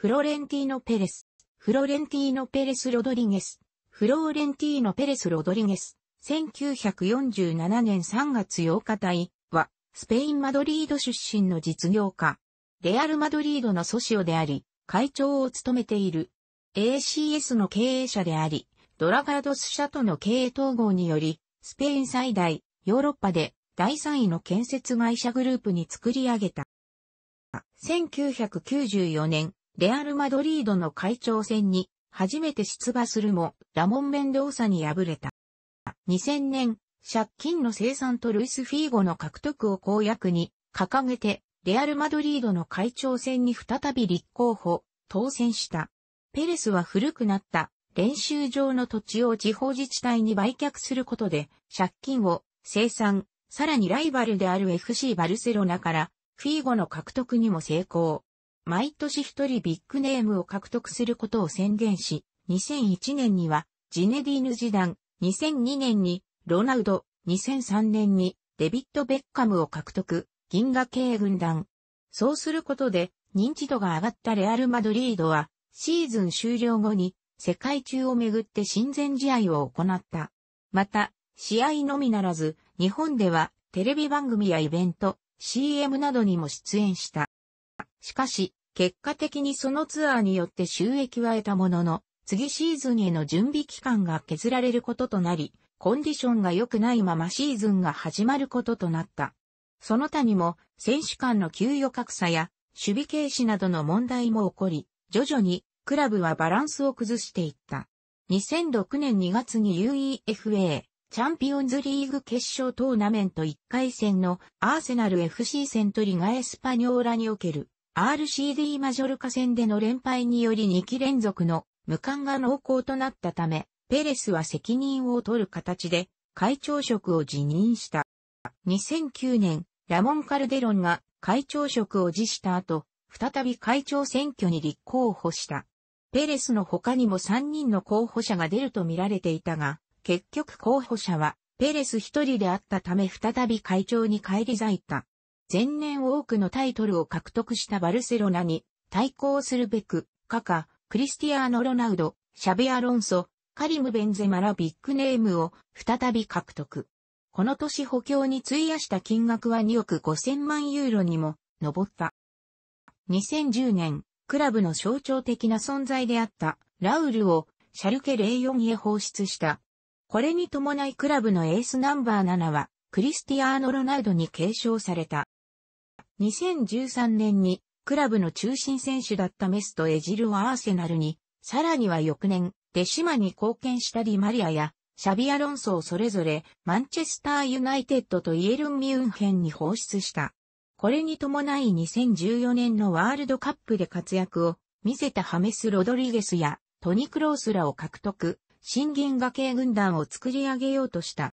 フロレンティーノ・ペレス、フロレンティーノ・ペレス・ロドリゲス、フローレンティーノ・ペレス・ロドリゲス、1947年3月8日隊は、スペイン・マドリード出身の実業家、レアル・マドリードのソシオであり、会長を務めている、ACS の経営者であり、ドラガードス社との経営統合により、スペイン最大、ヨーロッパで第3位の建設会社グループに作り上げた。1994年、レアル・マドリードの会長選に初めて出馬するも、ラモン・メンドーサに敗れた。2000年、借金の生産とルイス・フィーゴの獲得を公約に掲げて、レアル・マドリードの会長選に再び立候補、当選した。ペレスは古くなった練習場の土地を地方自治体に売却することで、借金を生産、さらにライバルである FC バルセロナから、フィーゴの獲得にも成功。毎年一人ビッグネームを獲得することを宣言し、2001年にはジネディーヌ時代、2002年にロナウド、2003年にデビッド・ベッカムを獲得、銀河系軍団。そうすることで認知度が上がったレアル・マドリードはシーズン終了後に世界中をめぐって親善試合を行った。また、試合のみならず、日本ではテレビ番組やイベント、CM などにも出演した。しかし、結果的にそのツアーによって収益は得たものの、次シーズンへの準備期間が削られることとなり、コンディションが良くないままシーズンが始まることとなった。その他にも、選手間の給与格差や、守備軽視などの問題も起こり、徐々に、クラブはバランスを崩していった。2006年2月に UEFA、チャンピオンズリーグ決勝トーナメント1回戦のアーセナル FC セントリガエスパニョーラにおける RCD マジョルカ戦での連敗により2期連続の無冠が濃厚となったため、ペレスは責任を取る形で会長職を辞任した。2009年、ラモン・カルデロンが会長職を辞した後、再び会長選挙に立候補した。ペレスの他にも3人の候補者が出ると見られていたが、結局候補者はペレス一人であったため再び会長に返り咲いた。前年多くのタイトルを獲得したバルセロナに対抗するべく、カカ、クリスティアーノ・ロナウド、シャビアロンソ、カリム・ベンゼマラビッグネームを再び獲得。この年補強に費やした金額は2億5000万ユーロにも上った。2010年、クラブの象徴的な存在であったラウルをシャルケレイヨンへ放出した。これに伴いクラブのエースナンバー7はクリスティアーノ・ロナウドに継承された。2013年にクラブの中心選手だったメスとエジルはアーセナルに、さらには翌年、デシマに貢献したディマリアや、シャビアロンソをそれぞれ、マンチェスターユナイテッドとイエルンミュンヘンに放出した。これに伴い2014年のワールドカップで活躍を見せたハメス・ロドリゲスやトニ・クロースらを獲得、新銀河系軍団を作り上げようとした。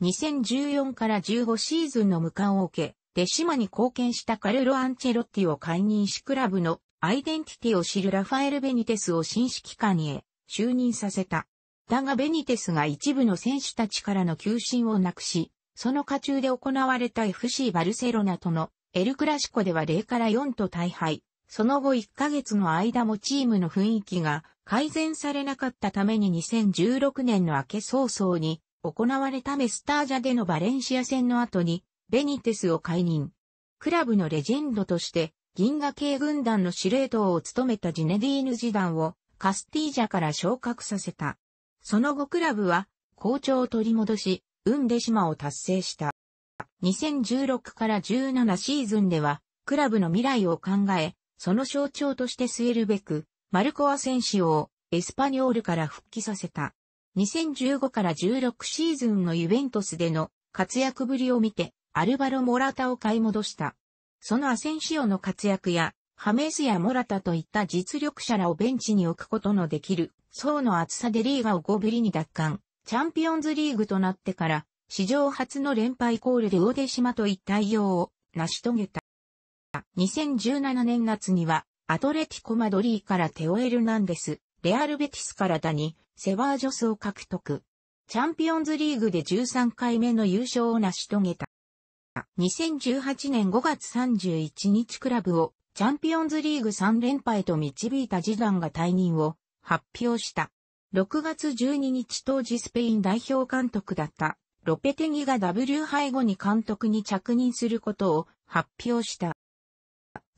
2014から15シーズンの無冠を受け、シ島に貢献したカルロ・アンチェロッティを解任しクラブのアイデンティティを知るラファエル・ベニテスを新指揮官へ就任させた。だがベニテスが一部の選手たちからの求心をなくし、その下中で行われた FC バルセロナとのエルクラシコでは0から4と大敗。その後1ヶ月の間もチームの雰囲気が改善されなかったために2016年の明け早々に行われたメスタージャでのバレンシア戦の後にベニテスを解任。クラブのレジェンドとして、銀河系軍団の司令塔を務めたジネディーヌ次団をカスティージャから昇格させた。その後クラブは、校長を取り戻し、運で島を達成した。2016から17シーズンでは、クラブの未来を考え、その象徴として据えるべく、マルコア選手をエスパニョールから復帰させた。2015から16シーズンのユベントスでの活躍ぶりを見て、アルバロ・モラタを買い戻した。そのアセンシオの活躍や、ハメスやモラタといった実力者らをベンチに置くことのできる、層の厚さでリーガを5ぶりに奪還、チャンピオンズリーグとなってから、史上初の連敗コールで大手島といった偉業を成し遂げた。2017年夏には、アトレティコ・マドリーからテオエルナンデス、レアルベティスからダニ、セワージョスを獲得。チャンピオンズリーグで13回目の優勝を成し遂げた。2018年5月31日クラブをチャンピオンズリーグ3連敗と導いた次男が退任を発表した。6月12日当時スペイン代表監督だったロペテギが W 背後に監督に着任することを発表した。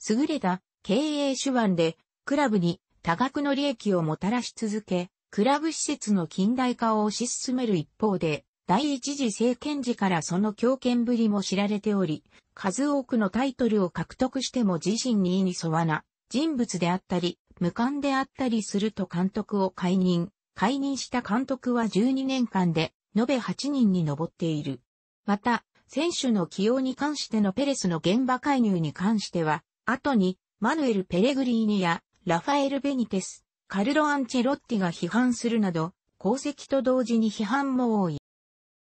優れた経営手腕でクラブに多額の利益をもたらし続け、クラブ施設の近代化を推し進める一方で、第一次政権時からその強権ぶりも知られており、数多くのタイトルを獲得しても自身に意に沿わな人物であったり、無冠であったりすると監督を解任。解任した監督は12年間で、延べ8人に上っている。また、選手の起用に関してのペレスの現場介入に関しては、後に、マヌエル・ペレグリーニや、ラファエル・ベニテス、カルロ・アンチェロッティが批判するなど、功績と同時に批判も多い。